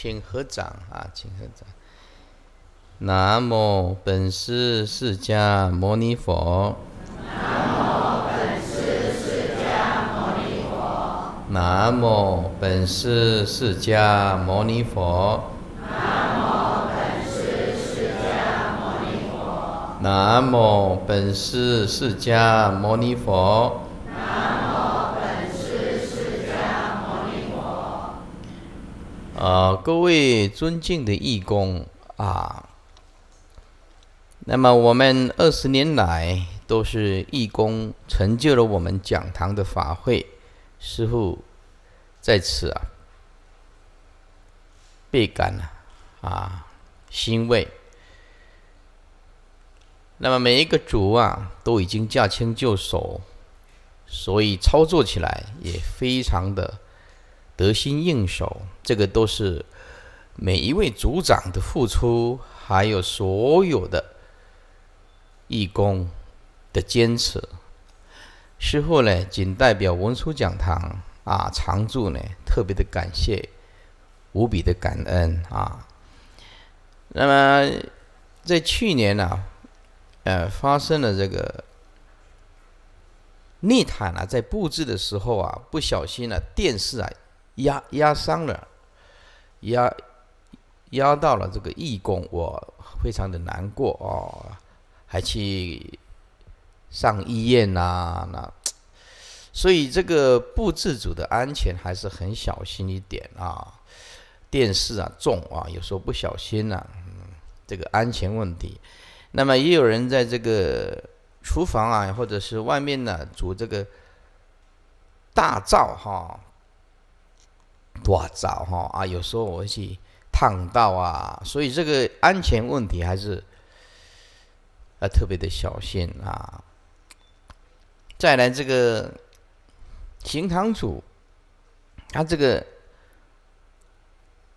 请合掌啊，请合掌。南无本师释迦牟尼佛。南无本师释迦牟尼佛。南无本师释迦牟尼佛。南无本师释迦牟尼佛。南无本师释迦牟尼佛。呃，各位尊敬的义工啊，那么我们二十年来都是义工成就了我们讲堂的法会，师父在此啊倍感啊欣慰。那么每一个主啊都已经驾轻就熟，所以操作起来也非常的。得心应手，这个都是每一位组长的付出，还有所有的义工的坚持。事后呢，仅代表文殊讲堂啊，常驻呢，特别的感谢，无比的感恩啊。那么在去年呢，呃，发生了这个地毯啊，在布置的时候啊，不小心呢，电视啊。压压伤了，压压到了这个义工，我非常的难过哦，还去上医院呐那，所以这个布置组的安全还是很小心一点啊，电视啊重啊，有时候不小心呐，这个安全问题。那么也有人在这个厨房啊，或者是外面呢，煮这个大灶哈。多早哈啊，有时候我会去烫到啊，所以这个安全问题还是要特别的小心啊。再来这个行堂主，他这个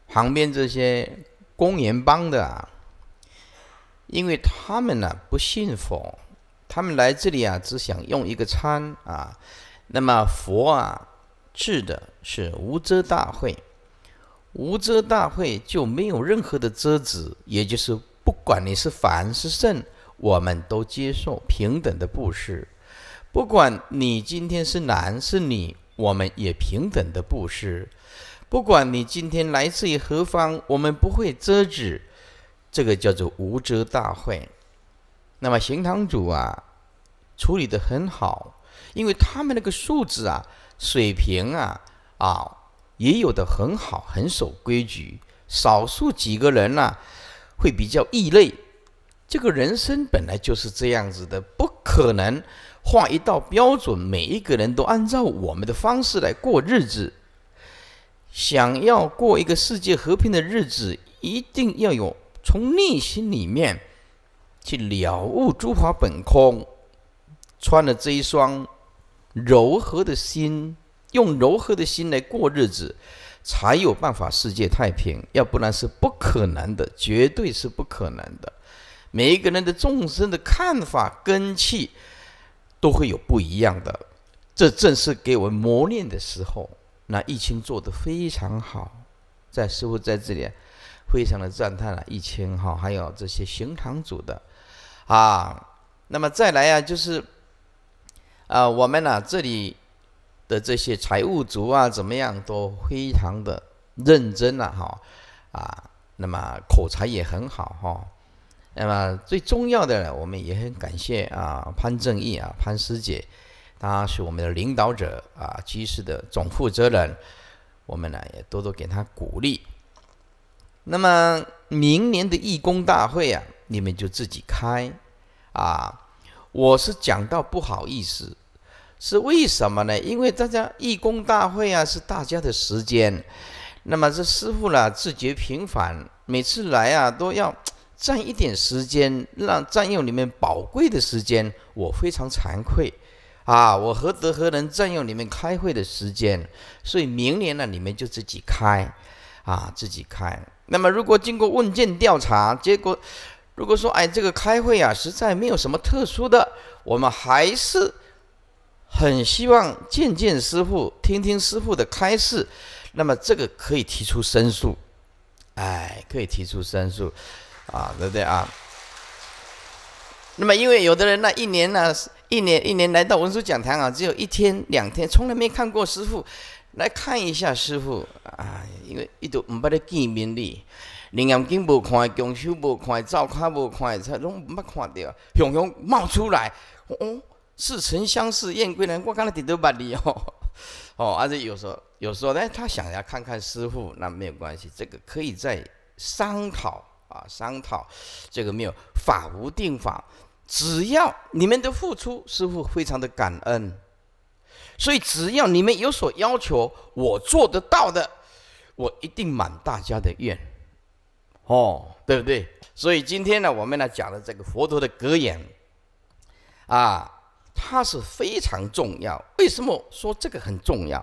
旁边这些公园帮的啊，因为他们呢不信佛，他们来这里啊只想用一个餐啊，那么佛啊。治的是无遮大会，无遮大会就没有任何的遮止，也就是不管你是凡是圣，我们都接受平等的布施；不管你今天是男是女，我们也平等的布施；不管你今天来自于何方，我们不会遮止，这个叫做无遮大会。那么行堂主啊，处理的很好，因为他们那个素质啊。水平啊，啊，也有的很好，很守规矩。少数几个人呢，会比较异类。这个人生本来就是这样子的，不可能画一道标准，每一个人都按照我们的方式来过日子。想要过一个世界和平的日子，一定要有从内心里面去了悟诸法本空，穿了这一双。柔和的心，用柔和的心来过日子，才有办法世界太平。要不然是不可能的，绝对是不可能的。每一个人的众生的看法根气都会有不一样的，这正是给我们磨练的时候。那疫情做得非常好，在师傅在这里，非常的赞叹了疫情哈，还有这些行堂组的，啊，那么再来啊，就是。啊，我们呢这里的这些财务组啊，怎么样都非常的认真了哈，啊，那么口才也很好哈，那么最重要的，我们也很感谢啊潘正义啊潘师姐，她是我们的领导者啊，居士的总负责人，我们呢也多多给他鼓励。那么明年的义工大会啊，你们就自己开，啊，我是讲到不好意思。是为什么呢？因为大家义工大会啊，是大家的时间，那么这师傅呢，自觉平凡，每次来啊都要占一点时间，让占用你们宝贵的时间，我非常惭愧，啊，我何德何能占用你们开会的时间？所以明年呢，你们就自己开，啊，自己开。那么如果经过问卷调查结果，如果说哎这个开会啊实在没有什么特殊的，我们还是。很希望见见师傅，听听师傅的开示，那么这个可以提出申诉，哎，可以提出申诉，啊，对不对啊？那么因为有的人呢，一年呢，一年一年来到文殊讲堂啊，只有一天两天，从来没看过师傅，来看一下师傅啊，因为一都唔把咧见面率，连眼睛无看，双手无看，赵看无看，出拢毋捌看到，熊熊冒出来，哦。似曾相识燕归来，我刚才点头把你哦哦，而 且有时候有时候呢，他想要看看师傅，那没有关系，这个可以在商讨啊，商讨这个没有法无定法，只要你们的付出，师傅非常的感恩，所以只要你们有所要求，我做得到的，我一定满大家的愿，哦，对不对？所以今天呢，我们呢讲了这个佛陀的格言啊。它是非常重要。为什么说这个很重要？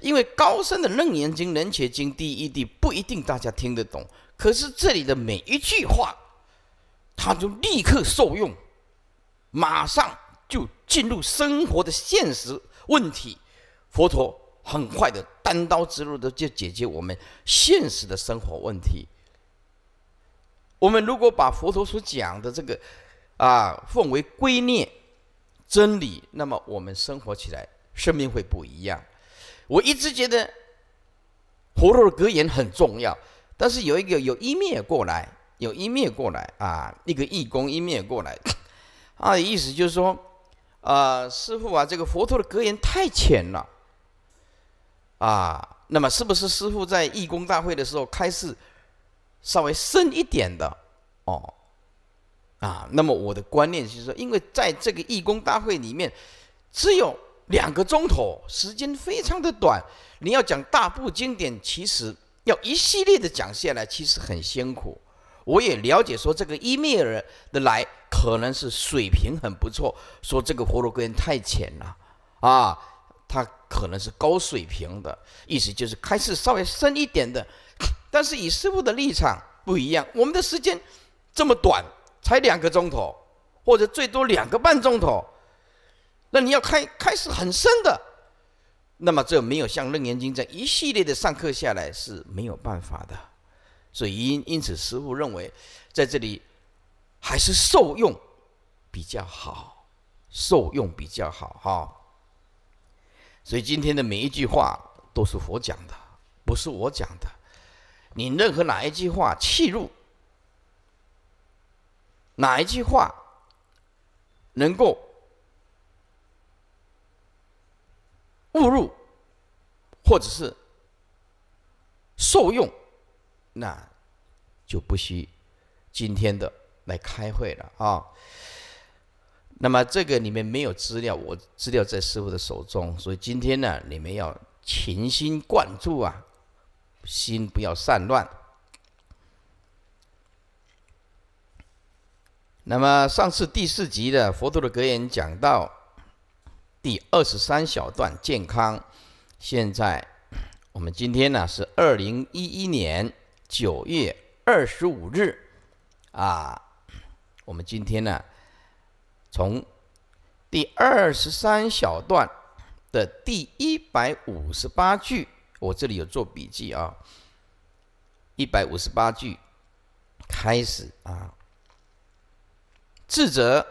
因为高深的《楞严经》、《楞伽经》第一谛不一定大家听得懂，可是这里的每一句话，他就立刻受用，马上就进入生活的现实问题。佛陀很快的单刀直入的就解决我们现实的生活问题。我们如果把佛陀所讲的这个，啊，奉为圭臬。真理，那么我们生活起来，生命会不一样。我一直觉得佛陀的格言很重要，但是有一个有一面过来，有一面过来啊，一个义工一面过来啊，意思就是说，啊，师傅啊，这个佛陀的格言太浅了啊，那么是不是师傅在义工大会的时候开示稍微深一点的哦？啊，那么我的观念是说，因为在这个义工大会里面，只有两个钟头，时间非常的短。你要讲大部经典，其实要一系列的讲下来，其实很辛苦。我也了解说，这个伊米尔的来可能是水平很不错，说这个活格人太浅了，啊，他可能是高水平的意思，就是开始稍微深一点的。但是以师傅的立场不一样，我们的时间这么短。才两个钟头，或者最多两个半钟头，那你要开开始很深的，那么这没有像楞严经这一系列的上课下来是没有办法的，所以因因此师父认为，在这里还是受用比较好，受用比较好哈。所以今天的每一句话都是佛讲的，不是我讲的，你任何哪一句话切入。哪一句话能够误入，或者是受用，那就不需今天的来开会了啊。那么这个里面没有资料，我资料在师傅的手中，所以今天呢，你们要勤心贯注啊，心不要散乱。那么上次第四集的佛陀的格言讲到第二十三小段健康，现在我们今天呢是二零一一年九月二十五日啊，我们今天呢从第二十三小段的第一百五十八句，我这里有做笔记啊，一百五十八句开始啊。智者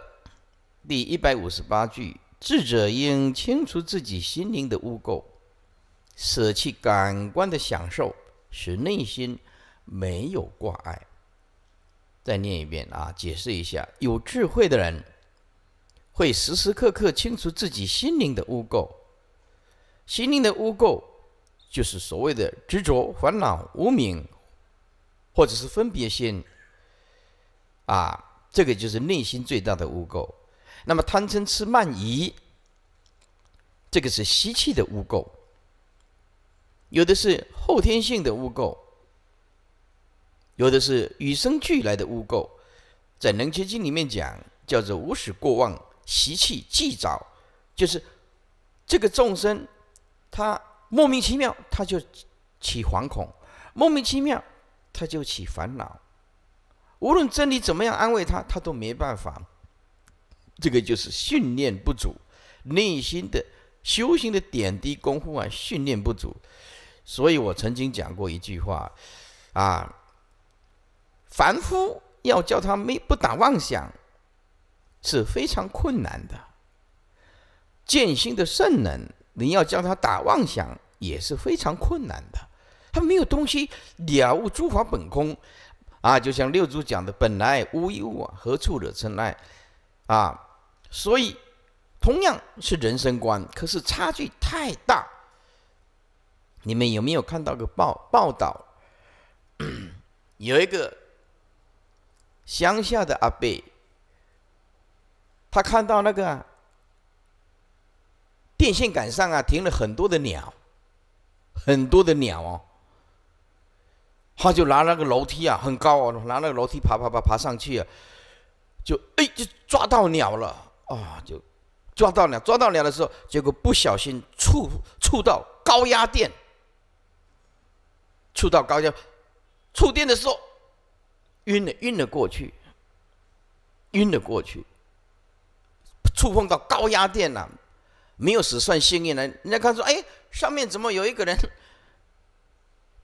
第一百五十八句：智者应清除自己心灵的污垢，舍弃感官的享受，使内心没有挂碍。再念一遍啊！解释一下：有智慧的人会时时刻刻清除自己心灵的污垢。心灵的污垢就是所谓的执着、烦恼、无明，或者是分别心。啊！这个就是内心最大的污垢。那么贪嗔痴慢疑，这个是习气的污垢。有的是后天性的污垢，有的是与生俱来的污垢。在《楞严经》里面讲，叫做无始过妄习气既早，就是这个众生，他莫名其妙他就起惶恐，莫名其妙他就起烦恼。无论真理怎么样安慰他，他都没办法。这个就是训练不足，内心的修行的点滴功夫啊，训练不足。所以我曾经讲过一句话：啊，凡夫要叫他没不打妄想，是非常困难的；见心的圣人，你要叫他打妄想，也是非常困难的。他没有东西了悟诸法本空。啊，就像六祖讲的“本来无一物”啊，何处惹尘埃？啊，所以同样是人生观，可是差距太大。你们有没有看到个报报道？有一个乡下的阿伯，他看到那个电线杆上啊，停了很多的鸟，很多的鸟哦。他就拿那个楼梯啊，很高哦，拿那个楼梯爬爬爬爬上去，啊，就哎，就抓到鸟了啊，就抓到鸟，抓到鸟的时候，结果不小心触触到高压电，触到高压触电的时候晕了，晕了过去，晕了过去，触碰到高压电了，没有死算幸运了。人家看说，哎，上面怎么有一个人？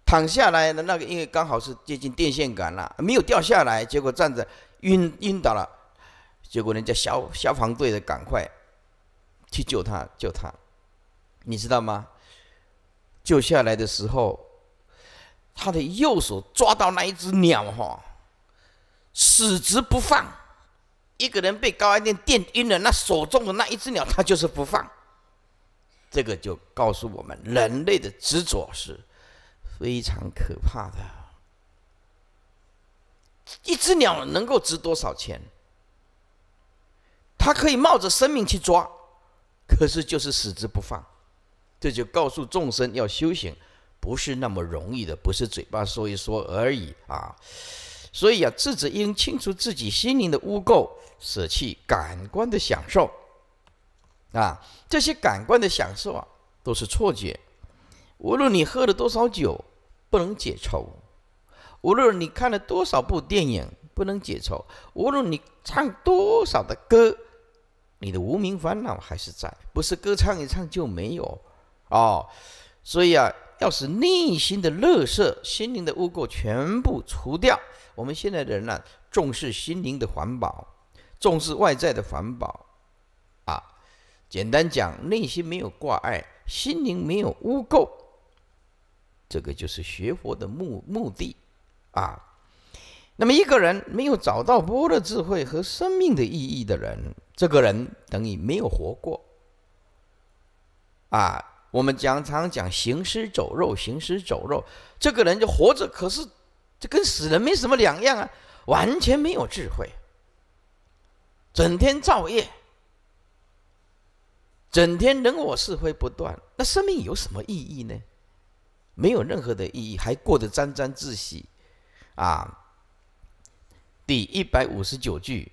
躺下来的那个，因为刚好是接近电线杆了，没有掉下来，结果站着晕晕倒了，结果人家消消防队的赶快去救他，救他，你知道吗？救下来的时候，他的右手抓到那一只鸟哈，死执不放，一个人被高压电电晕了，那手中的那一只鸟他就是不放，这个就告诉我们，人类的执着是。非常可怕的，一只鸟能够值多少钱？他可以冒着生命去抓，可是就是死之不放。这就告诉众生，要修行不是那么容易的，不是嘴巴说一说而已啊。所以啊，智者应清除自己心灵的污垢，舍弃感官的享受啊，这些感官的享受啊，都是错觉。无论你喝了多少酒，不能解愁；无论你看了多少部电影，不能解愁；无论你唱多少的歌，你的无名烦恼还是在，不是歌唱一唱就没有。哦，所以啊，要是内心的乐色、心灵的污垢全部除掉，我们现在的人呢，重视心灵的环保，重视外在的环保，啊，简单讲，内心没有挂碍，心灵没有污垢。这个就是学佛的目目的，啊，那么一个人没有找到波的智慧和生命的意义的人，这个人等于没有活过，啊，我们常常讲行尸走肉，行尸走肉，这个人就活着，可是这跟死人没什么两样啊，完全没有智慧，整天造业，整天人我是非不断，那生命有什么意义呢？没有任何的意义，还过得沾沾自喜，啊！第一百五十九句，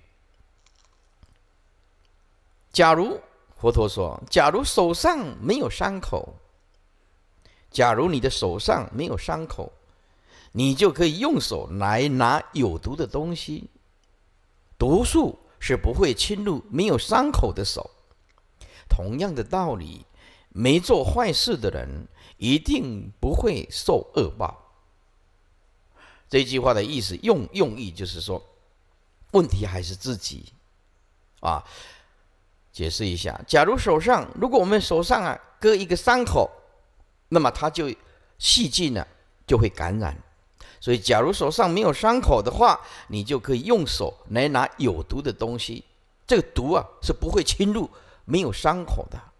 假如佛陀说，假如手上没有伤口，假如你的手上没有伤口，你就可以用手来拿有毒的东西，毒素是不会侵入没有伤口的手。同样的道理。没做坏事的人一定不会受恶报。这句话的意思用用意就是说，问题还是自己啊。解释一下，假如手上如果我们手上啊割一个伤口，那么它就细菌呢，就会感染。所以，假如手上没有伤口的话，你就可以用手来拿有毒的东西，这个毒啊是不会侵入没有伤口的。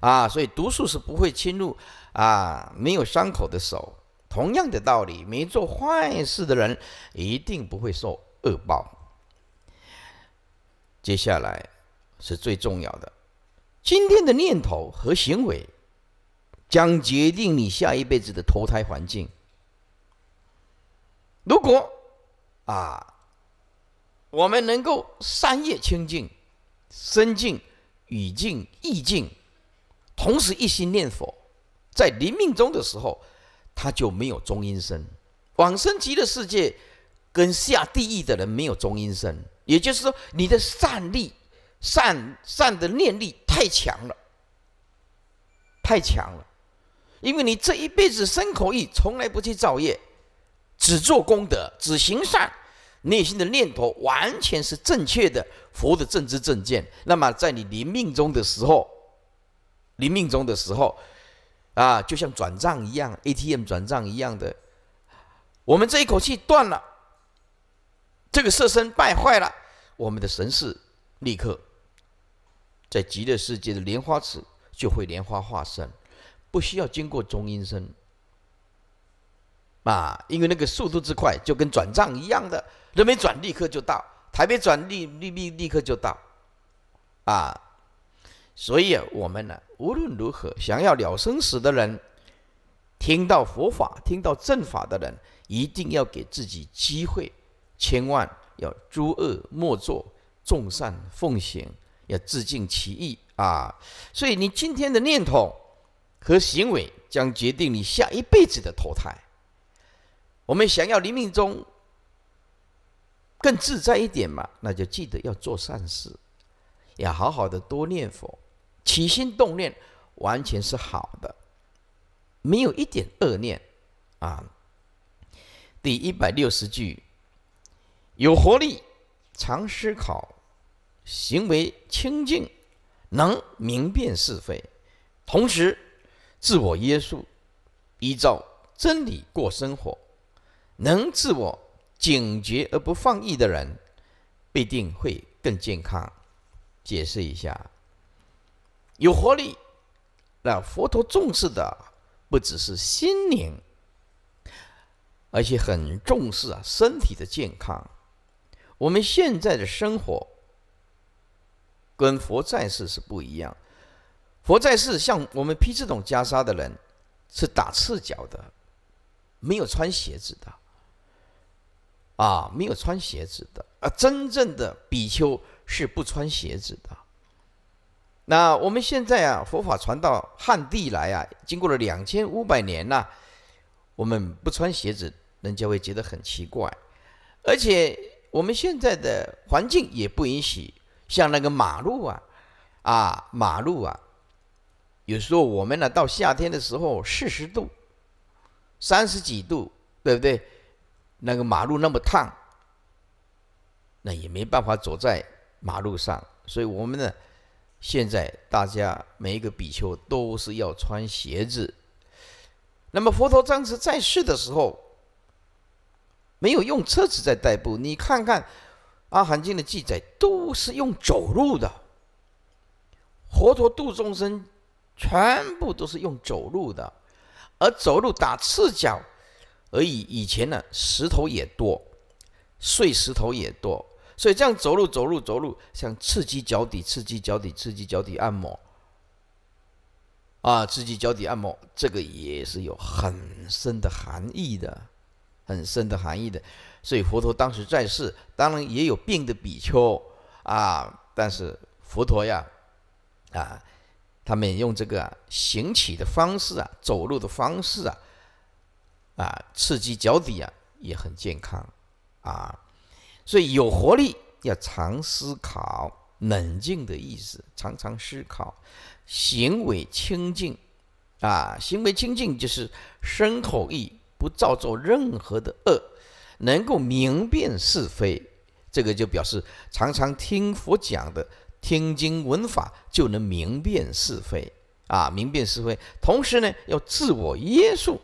啊，所以毒素是不会侵入啊没有伤口的手。同样的道理，没做坏事的人一定不会受恶报。接下来是最重要的，今天的念头和行为将决定你下一辈子的投胎环境。如果啊，我们能够三业清净、身净、语净、意净。同时一心念佛，在临命中的时候，他就没有中阴身。往生极乐世界跟下地狱的人没有中阴身，也就是说，你的善力、善善的念力太强了，太强了，因为你这一辈子生口意，从来不去造业，只做功德，只行善，内心的念头完全是正确的佛的正知正见。那么，在你临命中的时候，你命中的时候，啊，就像转账一样，ATM 转账一样的，我们这一口气断了，这个色身败坏了，我们的神识立刻在极乐世界的莲花池就会莲花化身，不需要经过中阴身，啊，因为那个速度之快，就跟转账一样的，人没转立刻就到，台北转立立立立刻就到，啊。所以啊，我们呢，无论如何想要了生死的人，听到佛法、听到正法的人，一定要给自己机会，千万要诸恶莫作，众善奉行，要自尽其意啊！所以你今天的念头和行为，将决定你下一辈子的投胎。我们想要临命中更自在一点嘛，那就记得要做善事，要好好的多念佛。起心动念完全是好的，没有一点恶念啊。第一百六十句：有活力，常思考，行为清净，能明辨是非，同时自我约束，依照真理过生活，能自我警觉而不放逸的人，必定会更健康。解释一下。有活力，那佛陀重视的不只是心灵，而且很重视啊身体的健康。我们现在的生活跟佛在世是不一样。佛在世像我们披这种袈裟的人，是打赤脚的，没有穿鞋子的，啊，没有穿鞋子的。啊，真正的比丘是不穿鞋子的。那我们现在啊，佛法传到汉地来啊，经过了两千五百年呐，我们不穿鞋子，人家会觉得很奇怪，而且我们现在的环境也不允许，像那个马路啊，啊马路啊，有时候我们呢，到夏天的时候四十度，三十几度，对不对？那个马路那么烫，那也没办法走在马路上，所以我们呢。现在大家每一个比丘都是要穿鞋子。那么佛陀当时在世的时候，没有用车子在代步，你看看《阿含经》的记载，都是用走路的。佛陀度众生，全部都是用走路的，而走路打赤脚而已。以前呢，石头也多，碎石头也多。所以这样走路，走路，走路，像刺激脚底，刺激脚底，刺激脚底按摩，啊，刺激脚底按摩，这个也是有很深的含义的，很深的含义的。所以佛陀当时在世，当然也有病的比丘啊，但是佛陀呀，啊，他们用这个行乞的方式啊，走路的方式啊，啊，刺激脚底啊，也很健康，啊。所以有活力，要常思考，冷静的意思，常常思考，行为清净，啊，行为清净就是身口意不造作任何的恶，能够明辨是非，这个就表示常常听佛讲的听经闻法就能明辨是非，啊，明辨是非，同时呢，要自我约束，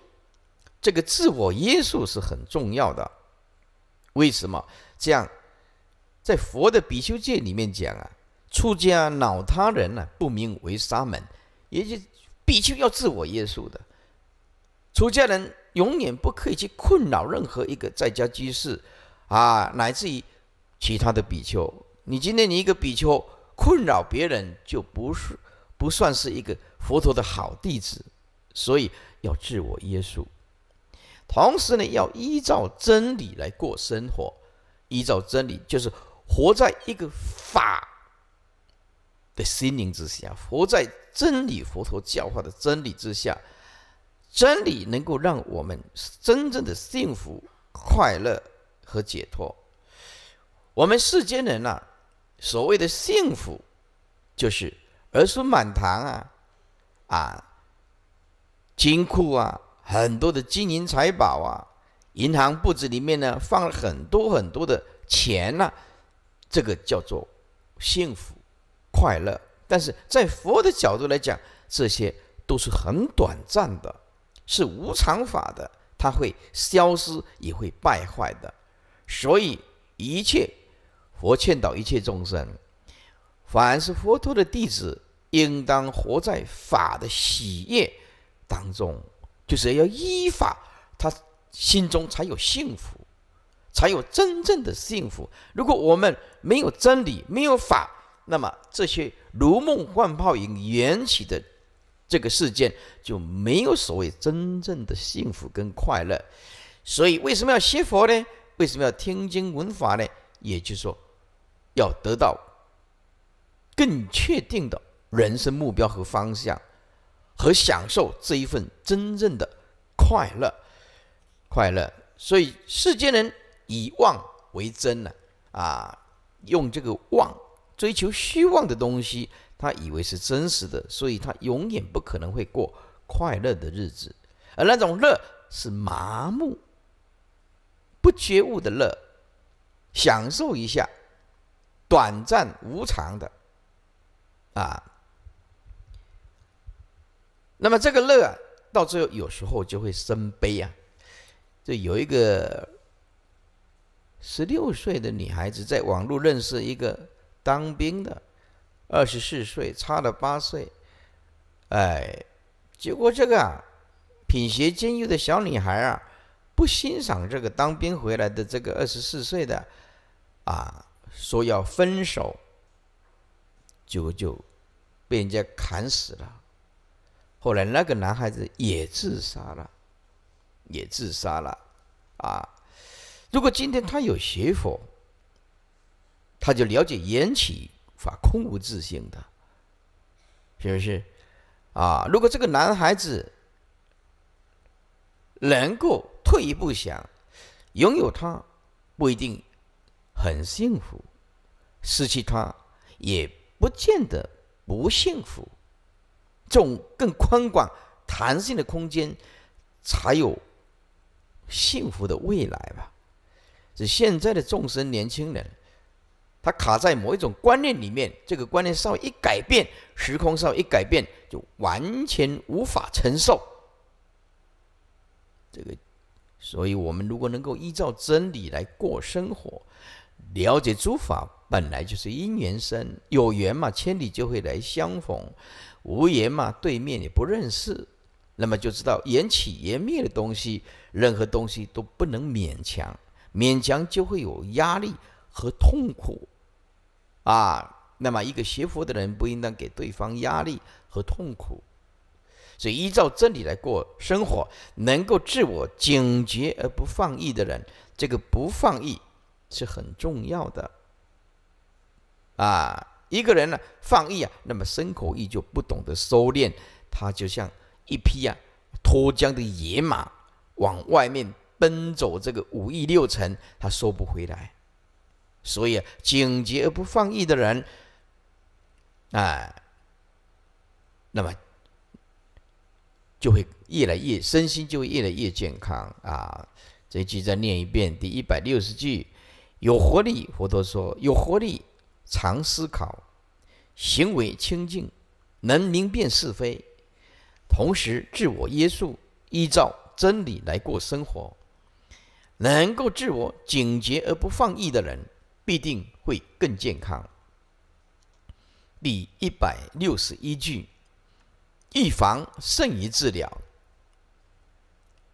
这个自我约束是很重要的，为什么？这样，在佛的比丘界里面讲啊，出家恼他人呢，不名为沙门。也就比丘要自我约束的，出家人永远不可以去困扰任何一个在家居士啊，乃至于其他的比丘。你今天你一个比丘困扰别人，就不是不算是一个佛陀的好弟子。所以要自我约束，同时呢，要依照真理来过生活。依照真理，就是活在一个法的心灵之下，活在真理、佛陀教化的真理之下。真理能够让我们真正的幸福、快乐和解脱。我们世间人啊，所谓的幸福，就是儿孙满堂啊，啊，金库啊，很多的金银财宝啊。银行布子里面呢，放了很多很多的钱呢，这个叫做幸福、快乐。但是在佛的角度来讲，这些都是很短暂的，是无常法的，它会消失，也会败坏的。所以一切佛劝导一切众生，凡是佛陀的弟子，应当活在法的喜悦当中，就是要依法他。心中才有幸福，才有真正的幸福。如果我们没有真理，没有法，那么这些如梦幻泡影缘起的这个世界就没有所谓真正的幸福跟快乐。所以，为什么要学佛呢？为什么要听经闻法呢？也就是说，要得到更确定的人生目标和方向，和享受这一份真正的快乐。快乐，所以世间人以妄为真呢？啊，用这个妄追求虚妄的东西，他以为是真实的，所以他永远不可能会过快乐的日子。而那种乐是麻木、不觉悟的乐，享受一下短暂无常的啊。那么这个乐啊，到最后有时候就会生悲啊。这有一个十六岁的女孩子在网络认识一个当兵的，二十四岁，差了八岁，哎，结果这个品学兼优的小女孩啊，不欣赏这个当兵回来的这个二十四岁的，啊，说要分手，结果就被人家砍死了。后来那个男孩子也自杀了。也自杀了，啊！如果今天他有学佛，他就了解缘起法空无自性的，是不是？啊！如果这个男孩子能够退一步想，拥有他不一定很幸福，失去他也不见得不幸福，这种更宽广弹性的空间才有。幸福的未来吧，是现在的众生年轻人，他卡在某一种观念里面，这个观念稍微一改变，时空稍微一改变，就完全无法承受。这个，所以我们如果能够依照真理来过生活，了解诸法本来就是因缘生，有缘嘛千里就会来相逢，无缘嘛对面也不认识。那么就知道，缘起缘灭的东西，任何东西都不能勉强，勉强就会有压力和痛苦，啊，那么一个学佛的人不应当给对方压力和痛苦，所以依照真理来过生活，能够自我警觉而不放逸的人，这个不放逸是很重要的，啊，一个人呢放逸啊，那么生口意就不懂得收敛，他就像。一匹啊，脱缰的野马往外面奔走，这个五亿六尘，他收不回来。所以，啊，警觉而不放逸的人，哎，那么就会越来越身心就会越来越健康啊。这一句再念一遍，第一百六十句：有活力，佛陀说有活力，常思考，行为清净，能明辨是非。同时自我约束，依照真理来过生活，能够自我警觉而不放逸的人，必定会更健康。第一百六十一句：预防胜于治疗。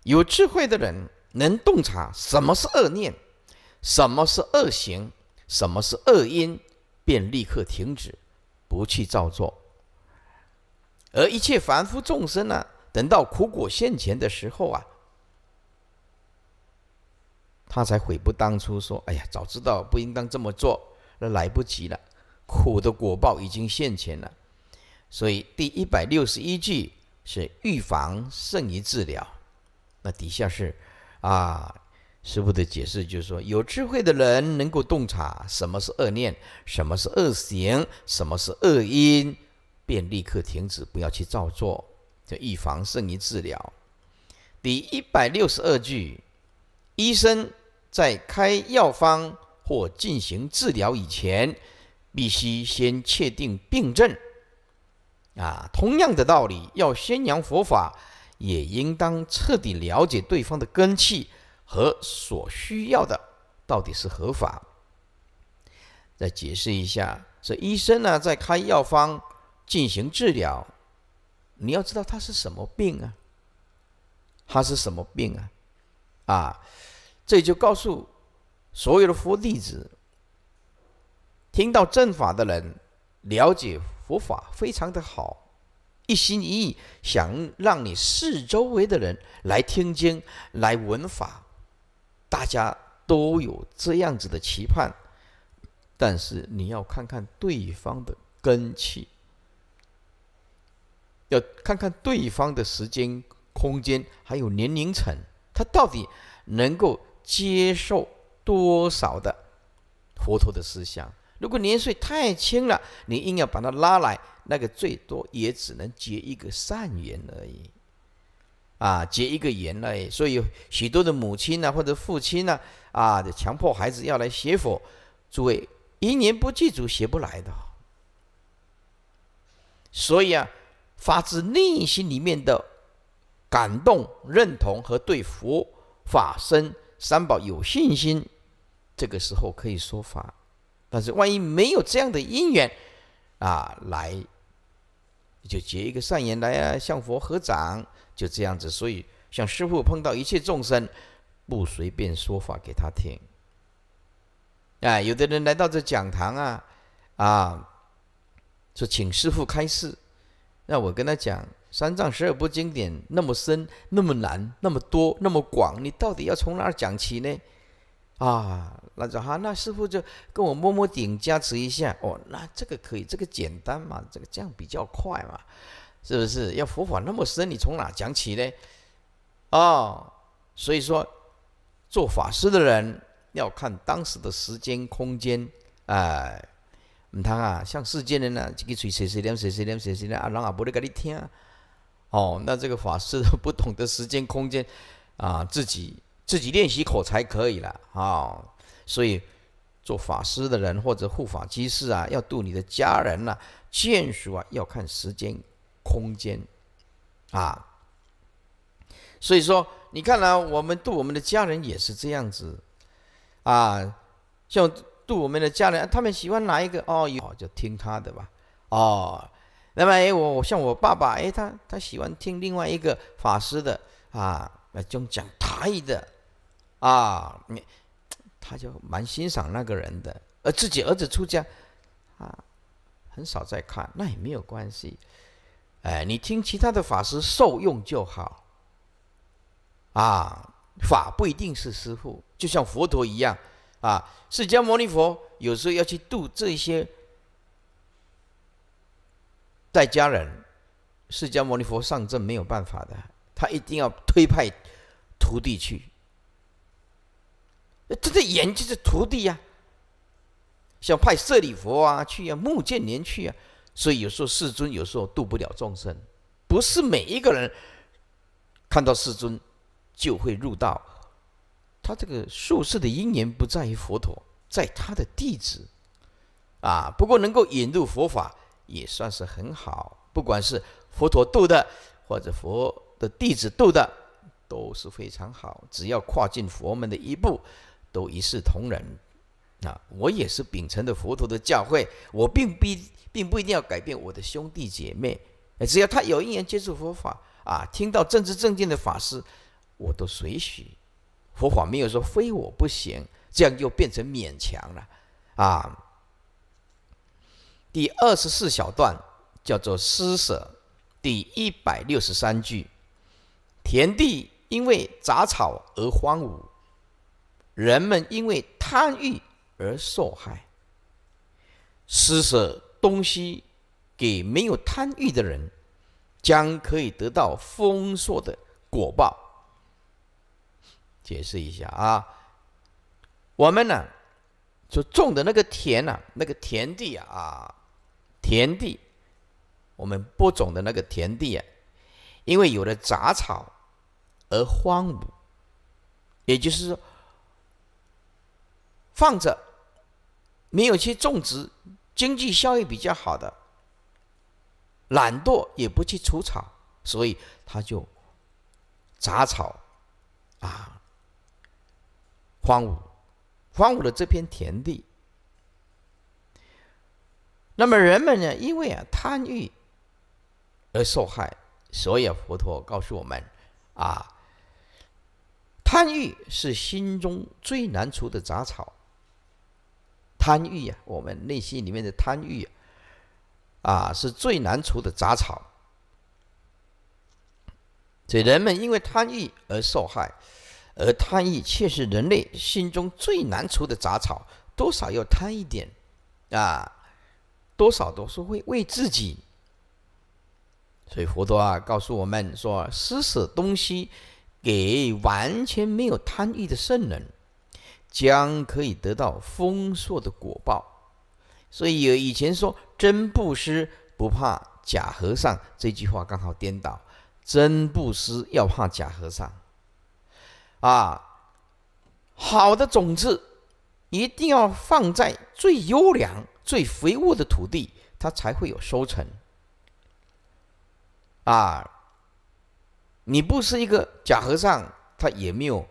有智慧的人能洞察什么是恶念，什么是恶行，什么是恶因，便立刻停止，不去造作。而一切凡夫众生呢，等到苦果现前的时候啊，他才悔不当初，说：“哎呀，早知道不应当这么做，那来不及了，苦的果报已经现前了。”所以第一百六十一句是预防胜于治疗。那底下是，啊，师傅的解释就是说，有智慧的人能够洞察什么是恶念，什么是恶行，什么是恶因。便立刻停止，不要去照做，就预防胜于治疗。第一百六十二句，医生在开药方或进行治疗以前，必须先确定病症。啊，同样的道理，要宣扬佛法，也应当彻底了解对方的根器和所需要的，到底是何法。再解释一下，这医生呢，在开药方。进行治疗，你要知道他是什么病啊？他是什么病啊？啊！这就告诉所有的佛弟子，听到正法的人，了解佛法非常的好，一心一意想让你四周围的人来听经来闻法，大家都有这样子的期盼，但是你要看看对方的根气。要看看对方的时间、空间，还有年龄层，他到底能够接受多少的佛陀的思想？如果年岁太轻了，你硬要把他拉来，那个最多也只能结一个善缘而已，啊，结一个缘而已。所以许多的母亲呢，或者父亲呢，啊，强迫孩子要来学佛。诸位，一年不祭祖，学不来的。所以啊。发自内心里面的感动、认同和对佛法身三宝有信心，这个时候可以说法。但是万一没有这样的因缘啊，来就结一个善缘来啊，向佛合掌，就这样子。所以，像师父碰到一切众生，不随便说法给他听。哎，有的人来到这讲堂啊，啊，说请师父开示。那我跟他讲，三藏十二部经典那么深、那么难、那么多、那么广，你到底要从哪儿讲起呢？啊，那就哈，那师傅就跟我摸摸顶加持一下哦，那这个可以，这个简单嘛，这个这样比较快嘛，是不是？要佛法那么深，你从哪讲起呢？啊，所以说，做法师的人要看当时的时间、空间，哎。你通啊，像世间人啊，这个嘴碎碎念、碎碎念、碎碎念，啊，人阿不嚟搵你听，哦，那这个法师不懂得时间空间啊，自己自己练习口才可以了啊。所以做法师的人或者护法居士啊，要度你的家人呐，眷属啊要看时间空间啊。所以说，你看啦，我们度我们的家人也是这样子啊，像。我们的家人，他们喜欢哪一个哦？好，就听他的吧。哦，那么我像我爸爸，哎，他他喜欢听另外一个法师的啊，就讲台的啊，他就蛮欣赏那个人的。而自己儿子出家，啊，很少在看，那也没有关系。哎，你听其他的法师受用就好。啊，法不一定是师傅，就像佛陀一样。啊，释迦牟尼佛有时候要去度这些在家人，释迦牟尼佛上阵没有办法的，他一定要推派徒弟去。那这个言就是徒弟呀，像派舍利佛啊去啊，穆建年去啊，所以有时候世尊有时候度不了众生，不是每一个人看到世尊就会入道。他这个术士的因缘不在于佛陀，在他的弟子，啊，不过能够引入佛法也算是很好。不管是佛陀度的，或者佛的弟子度的，都是非常好。只要跨进佛门的一步，都一视同仁。啊，我也是秉承着佛陀的教诲，我并不并不一定要改变我的兄弟姐妹。只要他有因缘接触佛法啊，听到正知正见的法师，我都随喜。佛法没有说非我不行，这样就变成勉强了，啊。第二十四小段叫做施舍，第一百六十三句：田地因为杂草而荒芜，人们因为贪欲而受害。施舍东西给没有贪欲的人，将可以得到丰硕的果报。解释一下啊，我们呢，就种的那个田呢，那个田地啊，田地，我们播种的那个田地啊，因为有了杂草而荒芜，也就是说，放着没有去种植，经济效益比较好的，懒惰也不去除草，所以它就杂草，啊。荒芜，荒芜的这片田地。那么人们呢？因为啊贪欲而受害，所以佛陀告诉我们：啊，贪欲是心中最难除的杂草。贪欲啊，我们内心里面的贪欲啊，是最难除的杂草。所以人们因为贪欲而受害。而贪欲却是人类心中最难除的杂草，多少要贪一点，啊，多少都是为为自己。所以佛陀啊告诉我们说，施舍东西给完全没有贪欲的圣人，将可以得到丰硕的果报。所以有以前说真布施不怕假和尚这句话刚好颠倒，真布施要怕假和尚。啊，好的种子一定要放在最优良、最肥沃的土地，它才会有收成。啊，你不是一个假和尚，他也没有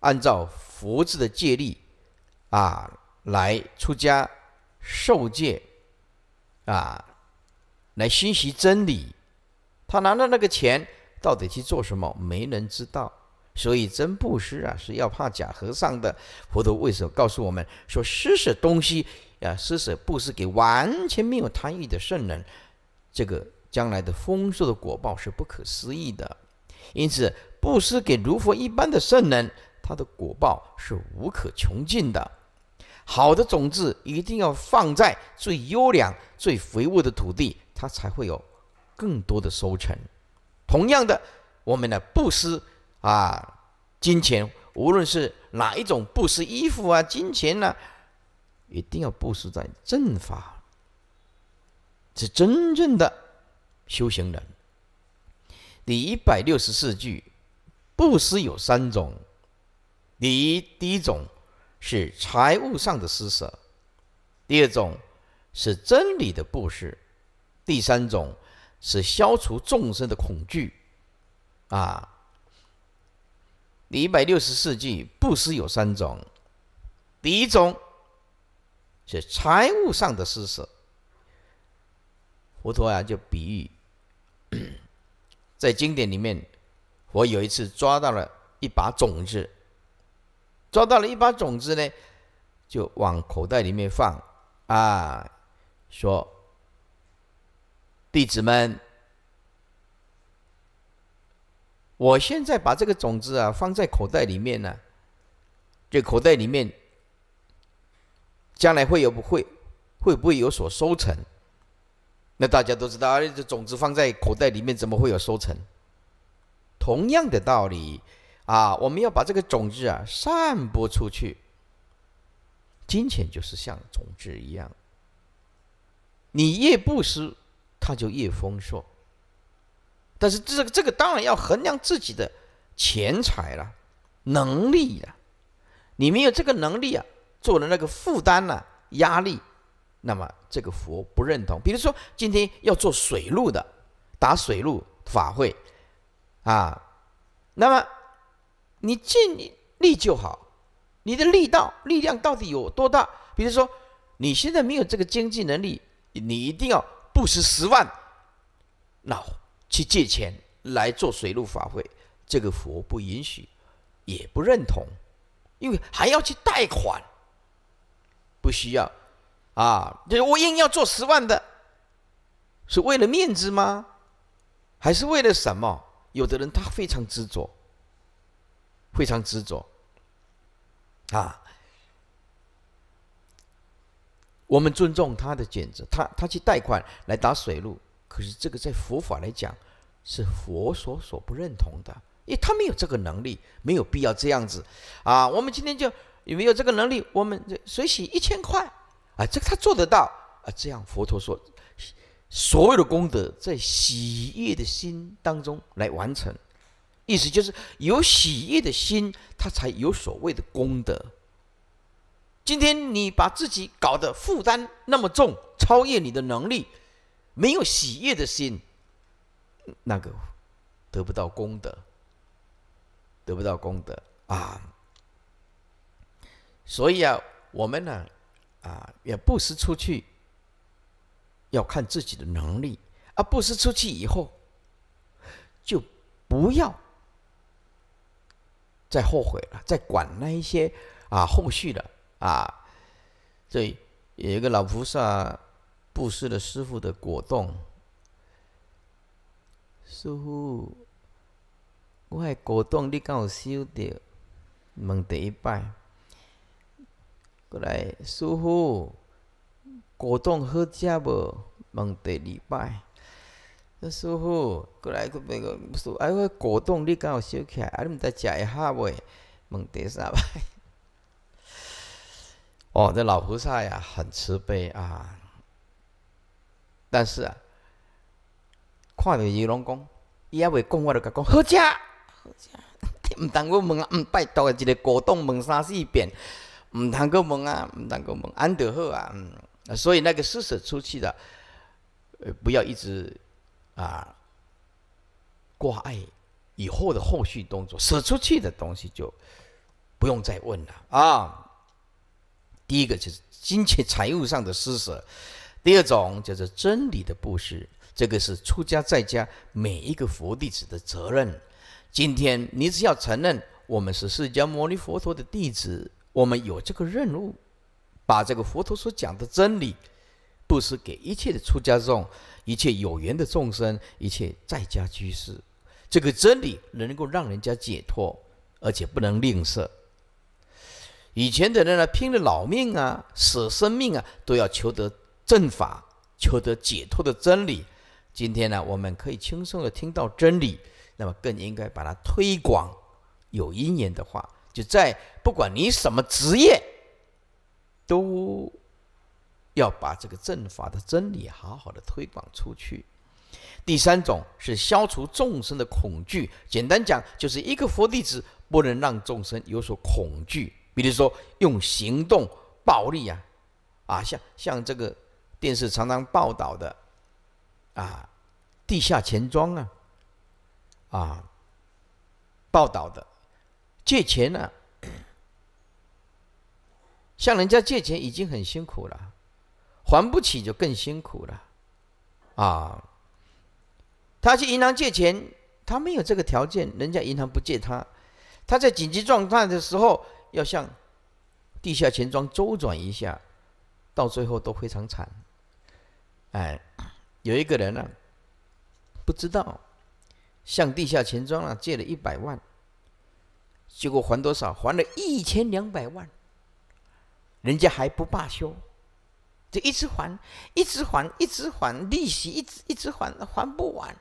按照佛制的戒律啊来出家受戒，啊来学习真理，他拿到那个钱到底去做什么？没人知道。所以真布施啊，是要怕假和尚的。佛陀为什么告诉我们说，施舍东西啊，施舍布施给完全没有贪欲的圣人，这个将来的丰收的果报是不可思议的。因此，布施给如佛一般的圣人，他的果报是无可穷尽的。好的种子一定要放在最优良、最肥沃的土地，它才会有更多的收成。同样的，我们的布施。啊，金钱无论是哪一种布施，衣服啊、金钱呢，一定要布施在正法。是真正的修行人。第一百六十四句，布施有三种：第一，第一种是财务上的施舍；第二种是真理的布施；第三种是消除众生的恐惧。啊。第一百六十四句，布施有三种。第一种是财务上的施舍。佛陀呀，就比喻在经典里面，我有一次抓到了一把种子，抓到了一把种子呢，就往口袋里面放啊，说弟子们。我现在把这个种子啊放在口袋里面呢，这口袋里面将来会有不会，会不会有所收成？那大家都知道，这种子放在口袋里面怎么会有收成？同样的道理啊，我们要把这个种子啊散播出去。金钱就是像种子一样，你越布施，它就越丰硕。但是这个这个当然要衡量自己的钱财了，能力了。你没有这个能力啊，做的那个负担呢，压力，那么这个佛不认同。比如说今天要做水路的，打水路法会，啊，那么你尽力就好。你的力道力量到底有多大？比如说你现在没有这个经济能力，你一定要布施十万，那。去借钱来做水陆法会，这个佛不允许，也不认同，因为还要去贷款，不需要，啊，就是我硬要做十万的，是为了面子吗？还是为了什么？有的人他非常执着，非常执着，啊，我们尊重他的选择，他他去贷款来打水陆。可是，这个在佛法来讲，是佛所所不认同的，因为他没有这个能力，没有必要这样子啊。我们今天就有没有这个能力？我们水洗一千块啊，这个他做得到啊。这样，佛陀说，所有的功德在喜悦的心当中来完成，意思就是有喜悦的心，他才有所谓的功德。今天你把自己搞得负担那么重，超越你的能力。没有喜悦的心，那个得不到功德，得不到功德啊！所以啊，我们呢，啊，也布施出去，要看自己的能力啊。布施出去以后，就不要再后悔了，再管那一些啊后续的啊。所以有一个老菩萨。布施了师傅的果冻，师傅，我系果冻，你敢有收到？问第一拜。过来，师傅，果冻好食无？问第二拜。那师傅过来，个别个说：“哎，我果冻你敢有收起来，阿毋知食会下不？”问第三拜。哦，这老菩萨呀，很慈悲啊。但是啊，看到鱼龙公，伊也未讲，我就甲讲好食，好食。唔但个问啊，毋拜托一个果冻，问三四遍，毋通个问啊，毋通个问，安得好啊。所以那个施舍出去的，呃，不要一直啊挂碍以后的后续动作，舍出去的东西就不用再问了啊。第一个就是金钱财务上的施舍。第二种叫做真理的布施，这个是出家在家每一个佛弟子的责任。今天你只要承认我们是释迦牟尼佛陀的弟子，我们有这个任务，把这个佛陀所讲的真理布施给一切的出家众、一切有缘的众生、一切在家居士。这个真理能能够让人家解脱，而且不能吝啬。以前的人呢，拼了老命啊，舍生命啊，都要求得。正法求得解脱的真理，今天呢，我们可以轻松的听到真理，那么更应该把它推广。有因缘的话，就在不管你什么职业，都要把这个正法的真理好好的推广出去。第三种是消除众生的恐惧，简单讲就是一个佛弟子不能让众生有所恐惧，比如说用行动暴力啊，啊，像像这个。电视常常报道的，啊，地下钱庄啊，啊，报道的借钱啊，向人家借钱已经很辛苦了，还不起就更辛苦了，啊，他去银行借钱，他没有这个条件，人家银行不借他，他在紧急状态的时候要向地下钱庄周转一下，到最后都非常惨。哎，有一个人呢，不知道向地下钱庄啊借了一百万，结果还多少？还了一千两百万，人家还不罢休，就一直还，一直还，一直还，利息一直一直还还不完。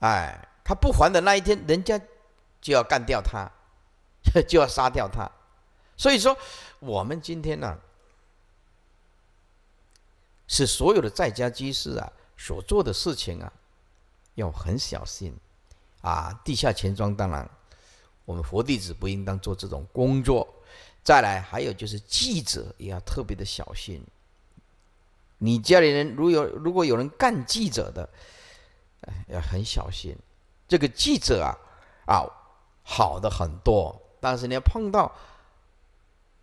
哎，他不还的那一天，人家就要干掉他，就要杀掉他。所以说，我们今天呢？是所有的在家居士啊，所做的事情啊，要很小心啊。地下钱庄当然，我们佛弟子不应当做这种工作。再来，还有就是记者也要特别的小心。你家里人如有如果有人干记者的，要很小心。这个记者啊，啊，好的很多，但是你要碰到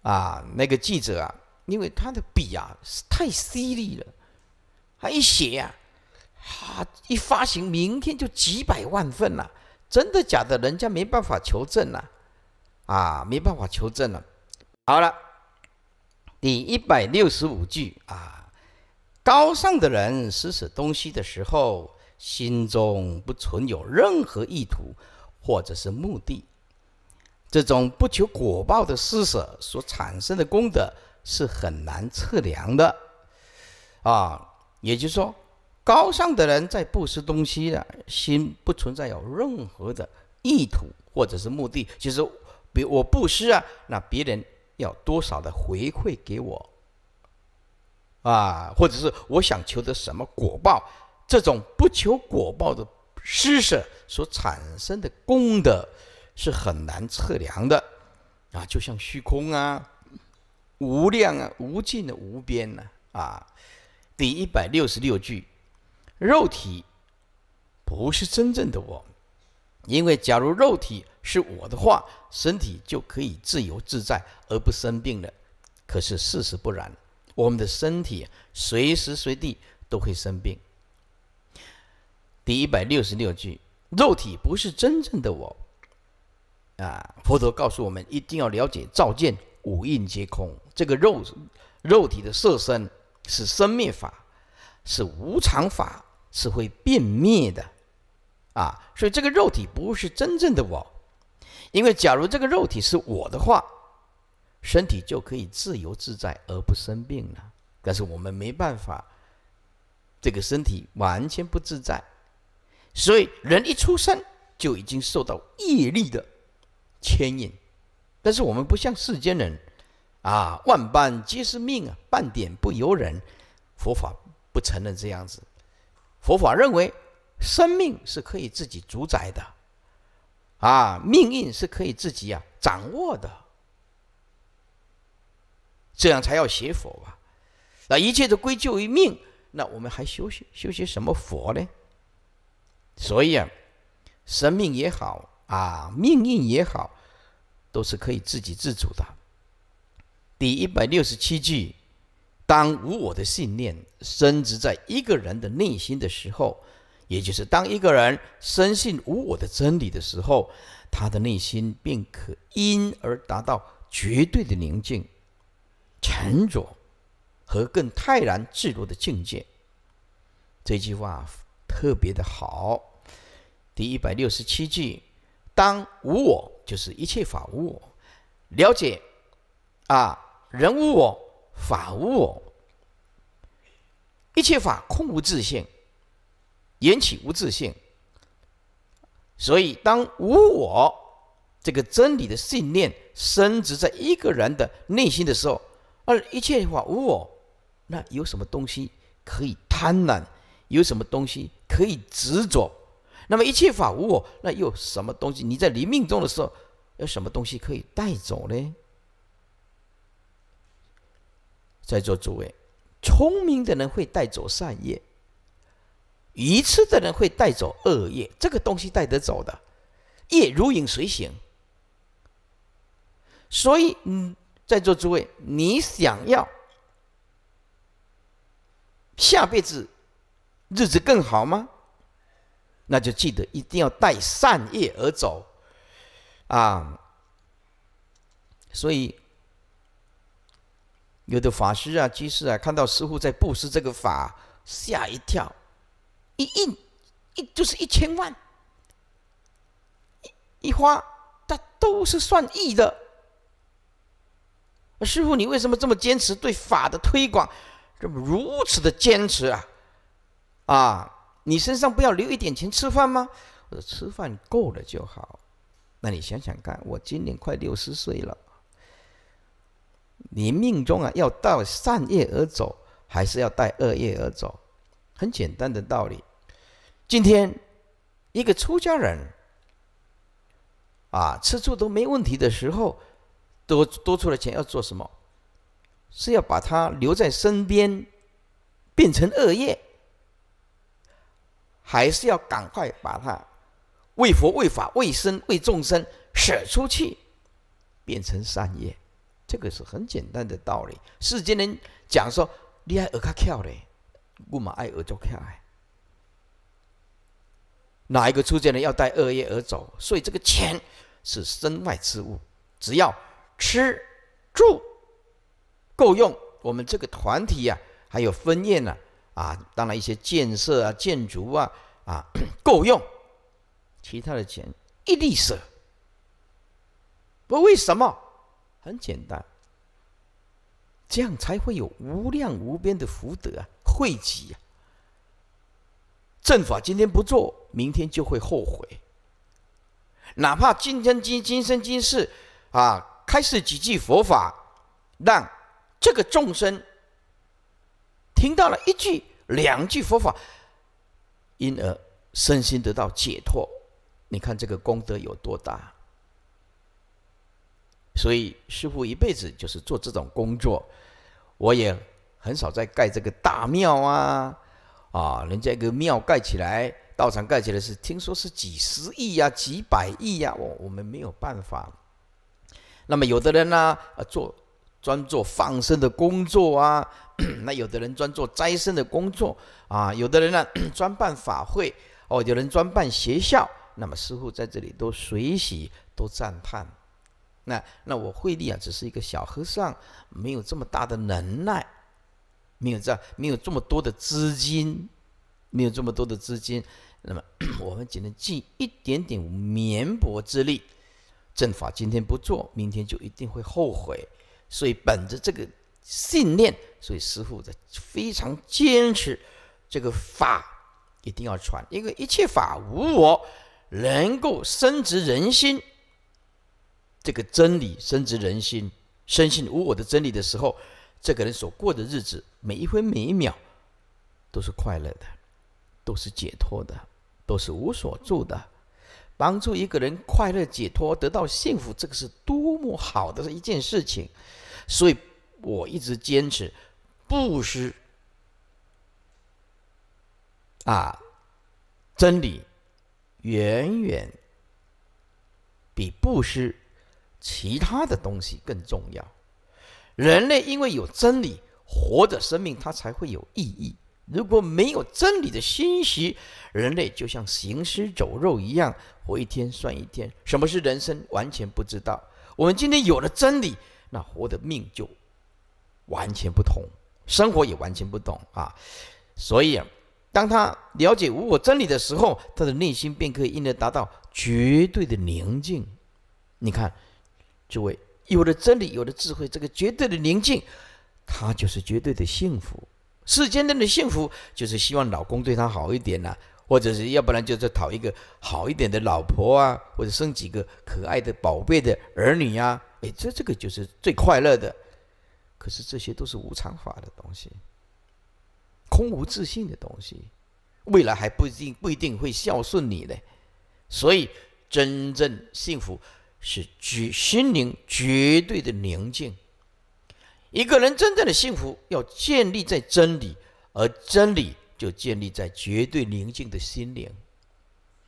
啊那个记者啊。因为他的笔啊是太犀利了，他一写呀，啊，一发行，明天就几百万份了，真的假的？人家没办法求证了，啊，没办法求证了。好了，第一百六十五句啊，高尚的人施舍东西的时候，心中不存有任何意图或者是目的，这种不求果报的施舍所产生的功德。是很难测量的，啊，也就是说，高尚的人在布施东西的心不存在有任何的意图或者是目的，就是，别我布施啊，那别人要多少的回馈给我，啊，或者是我想求的什么果报，这种不求果报的施舍所产生的功德是很难测量的，啊，就像虚空啊。无量啊，无尽的无边呢啊！第一百六十六句，肉体不是真正的我，因为假如肉体是我的话，身体就可以自由自在而不生病了。可是事实不然，我们的身体随时随地都会生病。第一百六十六句，肉体不是真正的我啊！佛陀告诉我们，一定要了解造见。五蕴皆空，这个肉肉体的色身是生灭法，是无常法，是会变灭的啊！所以这个肉体不是真正的我，因为假如这个肉体是我的话，身体就可以自由自在而不生病了。但是我们没办法，这个身体完全不自在，所以人一出生就已经受到业力的牵引。但是我们不像世间人，啊，万般皆是命啊，半点不由人。佛法不承认这样子，佛法认为生命是可以自己主宰的，啊，命运是可以自己啊掌握的。这样才要学佛吧？那一切都归咎于命，那我们还修学修学什么佛呢？所以啊，生命也好啊，命运也好。都是可以自给自足的。第一百六十七句：当无我的信念深植在一个人的内心的时候，也就是当一个人深信无我的真理的时候，他的内心便可因而达到绝对的宁静、沉着和更泰然自若的境界。这句话特别的好。第一百六十七句。当无我，就是一切法无我，了解啊？人无我，法无我，一切法空无自性，缘起无自性。所以，当无我这个真理的信念升植在一个人的内心的时候，而一切法无我，那有什么东西可以贪婪？有什么东西可以执着？那么一切法无我，那又什么东西？你在临命中的时候，有什么东西可以带走呢？在座诸位，聪明的人会带走善业，愚痴的人会带走恶业。这个东西带得走的，业如影随形。所以，嗯，在座诸位，你想要下辈子日子更好吗？那就记得一定要带善业而走，啊！所以有的法师啊、居士啊，看到师傅在布施这个法，吓一跳，一印一就是一千万，一一花，他都是算亿的。师傅，你为什么这么坚持对法的推广？这么如此的坚持啊？啊！你身上不要留一点钱吃饭吗？我说吃饭够了就好。那你想想看，我今年快六十岁了。你命中啊要带善业而走，还是要带恶业而走？很简单的道理。今天一个出家人啊，吃住都没问题的时候，多多出了钱要做什么？是要把它留在身边，变成恶业。还是要赶快把它为佛为法为身为众生舍出去，变成善业，这个是很简单的道理。世间人讲说：“你爱而看跳嘞，不嘛爱而做跳哎。”哪一个出家人要带恶业而走？所以这个钱是身外之物，只要吃住够用，我们这个团体呀，还有分宴呢。啊，当然一些建设啊、建筑啊，啊够用，其他的钱一粒舍。不为什么？很简单，这样才会有无量无边的福德啊、汇集啊。正法今天不做，明天就会后悔。哪怕今天今今生今世，啊，开示几句佛法，让这个众生听到了一句。两句佛法，因而身心得到解脱。你看这个功德有多大？所以师傅一辈子就是做这种工作，我也很少在盖这个大庙啊，啊，人家一个庙盖起来，道场盖起来是听说是几十亿呀、几百亿呀，我我们没有办法。那么有的人呢，啊，做。专做放生的工作啊，那有的人专做斋生的工作啊，有的人呢 专办法会哦，有人专办学校。那么师傅在这里都随喜都赞叹。那那我慧利啊，只是一个小和尚，没有这么大的能耐，没有这没有这么多的资金，没有这么多的资金，那么 我们只能尽一点点绵薄之力。正法今天不做，明天就一定会后悔。所以，本着这个信念，所以师父在非常坚持，这个法一定要传。因为一切法无我，能够深植人心，这个真理深植人心，生信无我的真理的时候，这个人所过的日子，每一分每一秒都是快乐的，都是解脱的，都是无所住的。帮助一个人快乐解脱、得到幸福，这个是多么好的一件事情！所以，我一直坚持，布施啊，真理远远比布施其他的东西更重要。人类因为有真理，活着，生命它才会有意义。如果没有真理的信息，人类就像行尸走肉一样，活一天算一天。什么是人生？完全不知道。我们今天有了真理，那活的命就完全不同，生活也完全不同啊。所以，当他了解无我真理的时候，他的内心便可以因而达到绝对的宁静。你看，诸位，有了真理，有了智慧，这个绝对的宁静，他就是绝对的幸福。世间人的幸福，就是希望老公对她好一点呐，或者是要不然就是讨一个好一点的老婆啊，或者生几个可爱的宝贝的儿女呀。哎，这这个就是最快乐的。可是这些都是无常法的东西，空无自信的东西，未来还不一定不一定会孝顺你呢。所以，真正幸福是绝心灵绝对的宁静。一个人真正的幸福要建立在真理，而真理就建立在绝对宁静的心灵。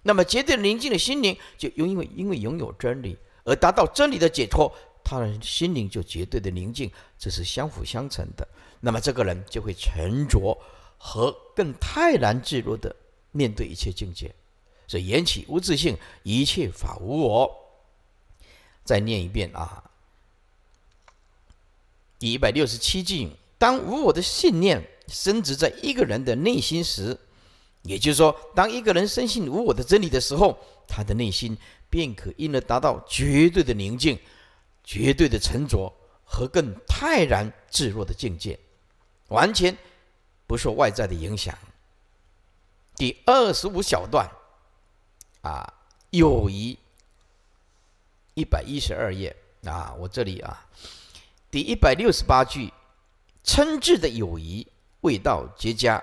那么，绝对宁静的心灵就因为因为拥有真理而达到真理的解脱，他的心灵就绝对的宁静，这是相辅相成的。那么，这个人就会沉着和更泰然自若的面对一切境界。所以，缘起无自性，一切法无我。再念一遍啊！第一百六十七句：当无我的信念深植在一个人的内心时，也就是说，当一个人深信无我的真理的时候，他的内心便可因而达到绝对的宁静、绝对的沉着和更泰然自若的境界，完全不受外在的影响。第二十五小段，啊，友谊，一百一十二页啊，我这里啊。第一百六十八句，称挚的友谊味道绝佳。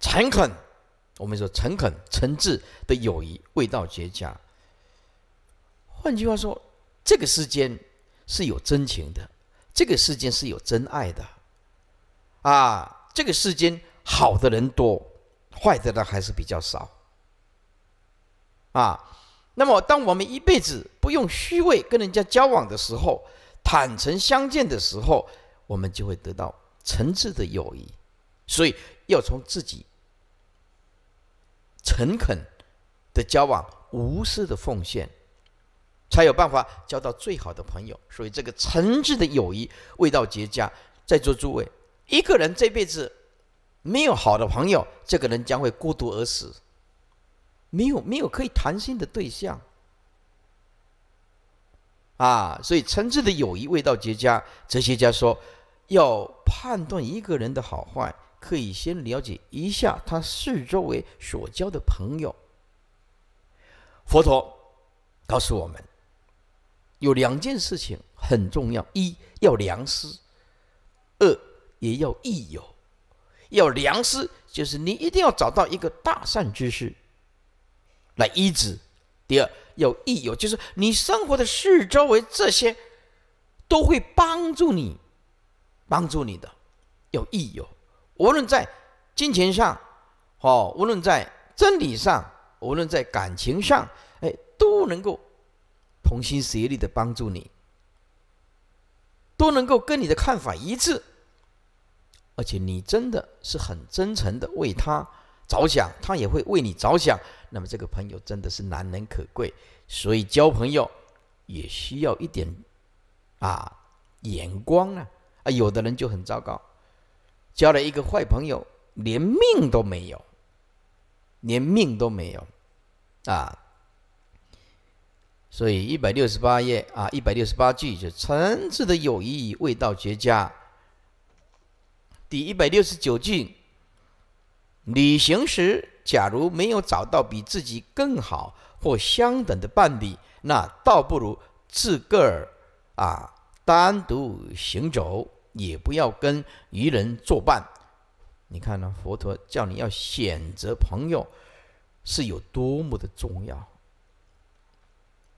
诚恳，我们说诚恳、诚挚的友谊味道绝佳。换句话说，这个世间是有真情的，这个世间是有真爱的，啊，这个世间好的人多，坏的人还是比较少。啊，那么当我们一辈子不用虚伪跟人家交往的时候。坦诚相见的时候，我们就会得到诚挚的友谊。所以，要从自己诚恳的交往、无私的奉献，才有办法交到最好的朋友。所以，这个诚挚的友谊味道绝佳。在座诸位，一个人这辈子没有好的朋友，这个人将会孤独而死，没有没有可以谈心的对象。啊，所以诚挚的友谊味道绝佳。哲学家说，要判断一个人的好坏，可以先了解一下他四周围所交的朋友。佛陀告诉我们，有两件事情很重要：一要良师，二也要益友。要良师，就是你一定要找到一个大善之师来医治；第二。有益友，就是你生活的四周围这些，都会帮助你，帮助你的有益友。无论在金钱上，哦，无论在真理上，无论在感情上，哎，都能够同心协力的帮助你，都能够跟你的看法一致，而且你真的是很真诚的为他。着想，他也会为你着想，那么这个朋友真的是难能可贵，所以交朋友也需要一点啊眼光啊啊，有的人就很糟糕，交了一个坏朋友，连命都没有，连命都没有啊，所以一百六十八页啊，一百六十八句就诚挚的友谊味道绝佳，第一百六十九句。旅行时，假如没有找到比自己更好或相等的伴侣，那倒不如自个儿啊单独行走，也不要跟愚人作伴。你看呢？佛陀叫你要选择朋友，是有多么的重要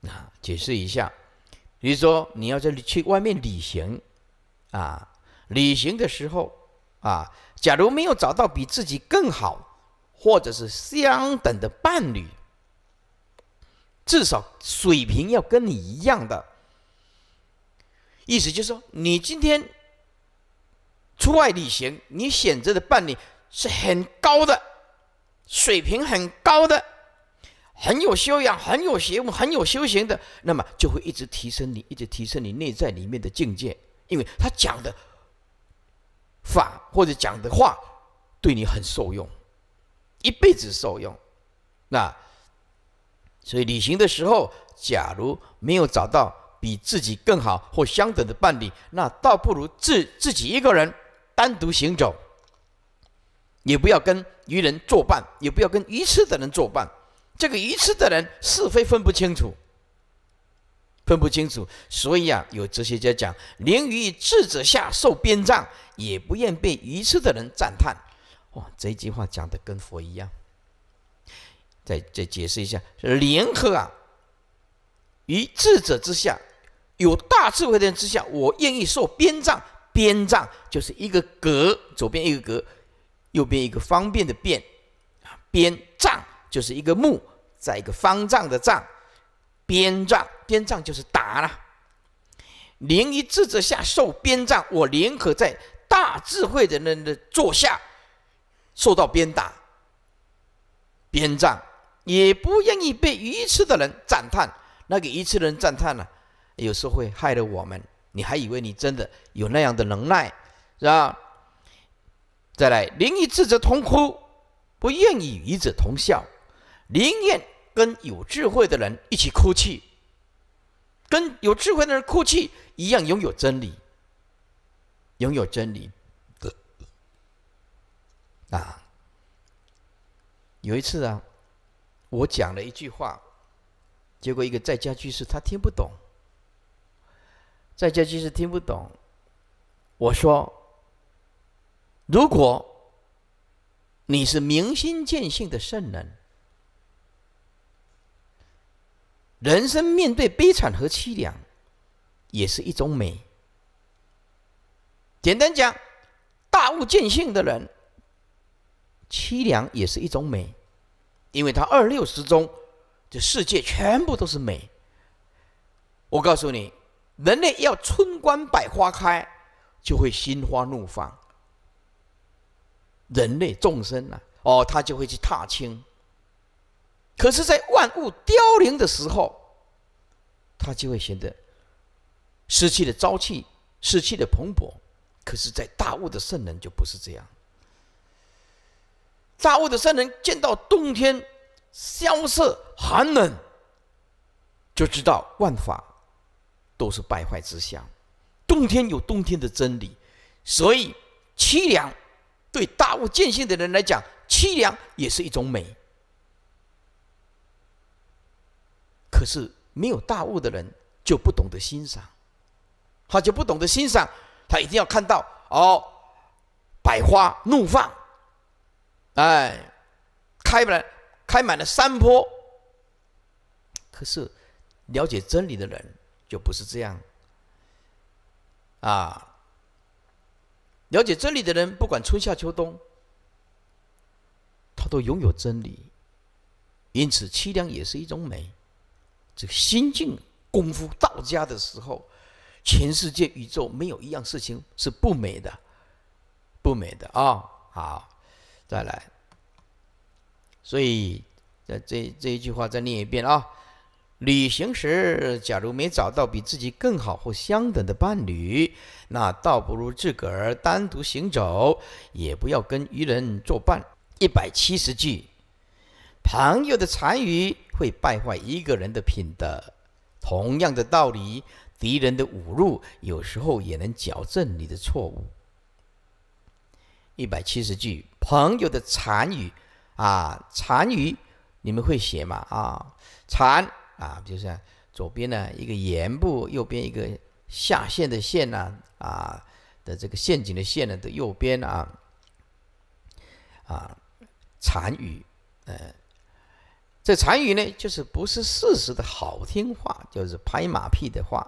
啊！解释一下，比如说你要在去外面旅行啊，旅行的时候啊。假如没有找到比自己更好，或者是相等的伴侣，至少水平要跟你一样的。意思就是说，你今天出外旅行，你选择的伴侣是很高的，水平很高的，很有修养、很有学问、很有修行的，那么就会一直提升你，一直提升你内在里面的境界，因为他讲的。或者讲的话对你很受用，一辈子受用。那所以旅行的时候，假如没有找到比自己更好或相等的伴侣，那倒不如自自己一个人单独行走。也不要跟愚人作伴，也不要跟愚痴的人作伴。这个愚痴的人是非分不清楚。分不清楚，所以啊，有哲学家讲，连于智者下受鞭杖，也不愿被愚痴的人赞叹。哇，这句话讲的跟佛一样。再再解释一下，联合啊，于智者之下，有大智慧的人之下，我愿意受鞭杖。鞭杖就是一个格，左边一个格，右边一个方便的便啊，鞭杖就是一个木，在一个方丈的丈，鞭杖。鞭杖就是打了。灵一智者下受鞭杖，我宁可在大智慧的人的座下受到鞭打。鞭杖也不愿意被愚痴的人赞叹。那个愚痴的人赞叹呢，有时候会害了我们。你还以为你真的有那样的能耐，是吧？再来，宁以智者同哭，不愿意与愚者同笑，宁愿跟有智慧的人一起哭泣。跟有智慧的人哭泣一样，拥有真理，拥有真理。啊，有一次啊，我讲了一句话，结果一个在家居士他听不懂，在家居士听不懂。我说，如果你是明心见性的圣人。人生面对悲惨和凄凉，也是一种美。简单讲，大悟见性的人，凄凉也是一种美，因为他二六十中，这世界全部都是美。我告诉你，人类要春观百花开，就会心花怒放。人类众生啊，哦，他就会去踏青。可是，在万物凋零的时候，它就会显得失去的朝气、失去的蓬勃。可是，在大悟的圣人就不是这样。大悟的圣人见到冬天萧瑟寒冷，就知道万法都是败坏之相。冬天有冬天的真理，所以凄凉对大悟见性的人来讲，凄凉也是一种美。可是没有大悟的人就不懂得欣赏，他就不懂得欣赏。他一定要看到哦，百花怒放，哎，开满开满了山坡。可是了解真理的人就不是这样啊！了解真理的人，不管春夏秋冬，他都拥有真理。因此，凄凉也是一种美。这个心境功夫到家的时候，全世界宇宙没有一样事情是不美的，不美的啊！好，再来。所以在这这一句话再念一遍啊：旅行时，假如没找到比自己更好或相等的伴侣，那倒不如自个儿单独行走，也不要跟愚人作伴。一百七十句。朋友的残余会败坏一个人的品德，同样的道理，敌人的侮辱有时候也能矫正你的错误。一百七十句，朋友的残余啊，残余你们会写吗？啊，残啊，就是左边呢一个言部，右边一个下线的线呢，啊的这个陷阱的陷呢的右边啊，啊，残余，呃。这禅语呢，就是不是事实的好听话，就是拍马屁的话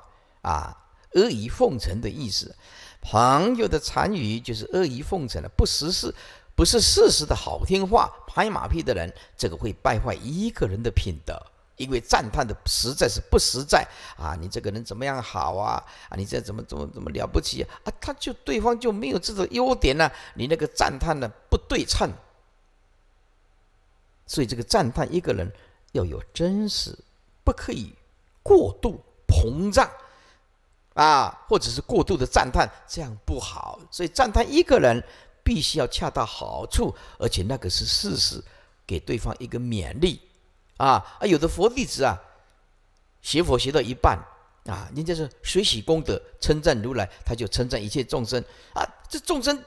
啊，阿谀奉承的意思。朋友的禅语就是阿谀奉承的，不实事，不是事实的好听话，拍马屁的人，这个会败坏一个人的品德，因为赞叹的实在是不实在啊！你这个人怎么样好啊？啊，你这怎么怎么怎么了不起啊？他就对方就没有这种优点呢？你那个赞叹呢不对称。所以这个赞叹一个人要有真实，不可以过度膨胀，啊，或者是过度的赞叹，这样不好。所以赞叹一个人必须要恰到好处，而且那个是事实，给对方一个勉励，啊，啊，有的佛弟子啊，学佛学到一半，啊，人家是随喜功德，称赞如来，他就称赞一切众生，啊，这众生。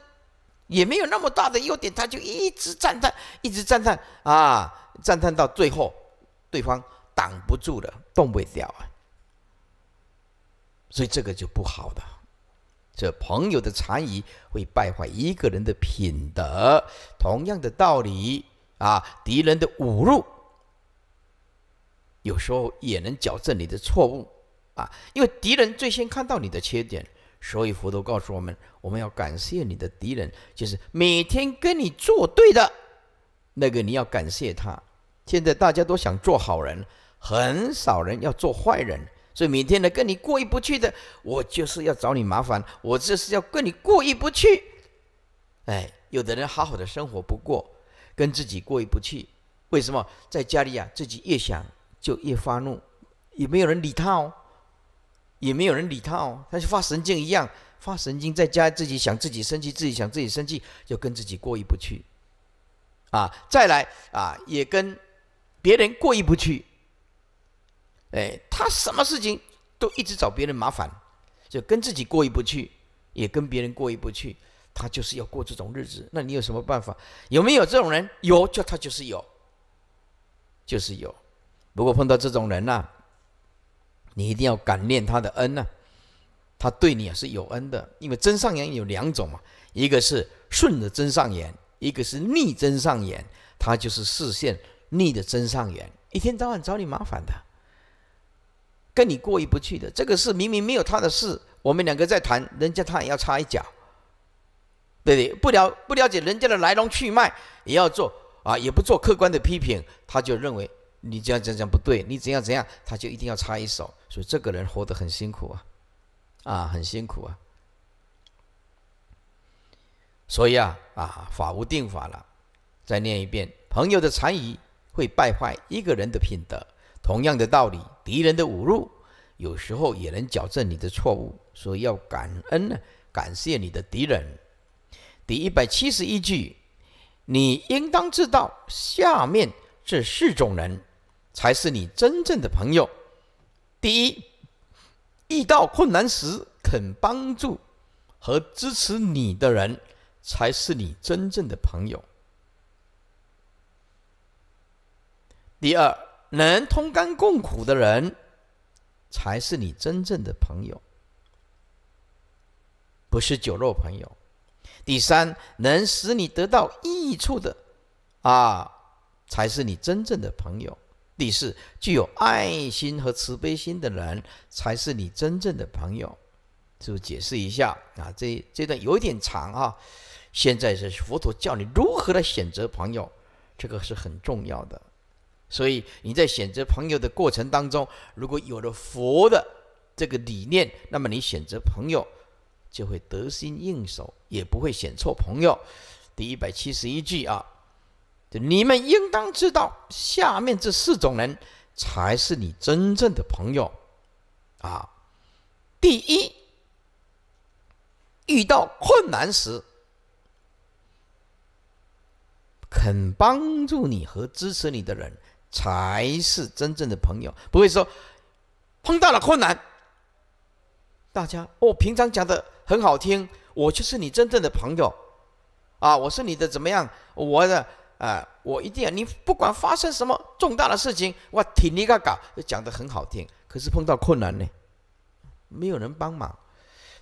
也没有那么大的优点，他就一直赞叹，一直赞叹啊，赞叹到最后，对方挡不住了，动不了，所以这个就不好的。这朋友的残言会败坏一个人的品德，同样的道理啊，敌人的侮辱有时候也能矫正你的错误啊，因为敌人最先看到你的缺点。所以佛陀告诉我们，我们要感谢你的敌人，就是每天跟你作对的那个，你要感谢他。现在大家都想做好人，很少人要做坏人，所以每天呢跟你过意不去的，我就是要找你麻烦，我就是要跟你过意不去。哎，有的人好好的生活不过，跟自己过意不去，为什么在家里啊自己越想就越发怒，也没有人理他哦。也没有人理他哦，他就发神经一样发神经，在家自己想自己生气，自己想自己生气，就跟自己过意不去，啊，再来啊，也跟别人过意不去，哎，他什么事情都一直找别人麻烦，就跟自己过意不去，也跟别人过意不去，他就是要过这种日子，那你有什么办法？有没有这种人？有，就他就是有，就是有。如果碰到这种人呐。你一定要感念他的恩呢，他对你也是有恩的。因为真上言有两种嘛，一个是顺着真上言，一个是逆真上言。他就是视线逆的真上言，一天到晚找你麻烦的，跟你过意不去的。这个事明明没有他的事，我们两个在谈，人家他也要插一脚，对不对？不了，不了解人家的来龙去脉，也要做啊，也不做客观的批评，他就认为。你这样讲讲不对，你怎样怎样，他就一定要插一手，所以这个人活得很辛苦啊，啊，很辛苦啊。所以啊啊，法无定法了。再念一遍：朋友的残疑会败坏一个人的品德，同样的道理，敌人的侮辱有时候也能矫正你的错误，所以要感恩呢，感谢你的敌人。第一百七十一句，你应当知道下面这四种人。才是你真正的朋友。第一，遇到困难时肯帮助和支持你的人，才是你真正的朋友。第二，能同甘共苦的人，才是你真正的朋友，不是酒肉朋友。第三，能使你得到益处的，啊，才是你真正的朋友。第四，具有爱心和慈悲心的人才是你真正的朋友。就解释一下啊，这这段有点长啊。现在是佛陀教你如何来选择朋友，这个是很重要的。所以你在选择朋友的过程当中，如果有了佛的这个理念，那么你选择朋友就会得心应手，也不会选错朋友。第一百七十一句啊。你们应当知道，下面这四种人才是你真正的朋友啊。第一，遇到困难时肯帮助你和支持你的人，才是真正的朋友。不会说，碰到了困难，大家哦，平常讲的很好听，我就是你真正的朋友啊，我是你的怎么样，我的。啊，我一定要你不管发生什么重大的事情，我挺你个搞，讲的很好听。可是碰到困难呢，没有人帮忙。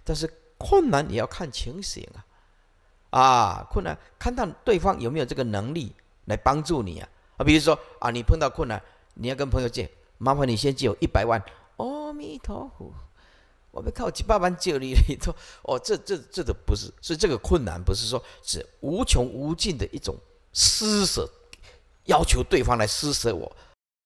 但是困难也要看情形啊，啊，困难看到对方有没有这个能力来帮助你啊啊，比如说啊，你碰到困难，你要跟朋友借，麻烦你先借我一百万。阿弥陀佛，我被靠几百万救你，都哦，这这这都不是，是这个困难不是说是无穷无尽的一种。施舍，要求对方来施舍我。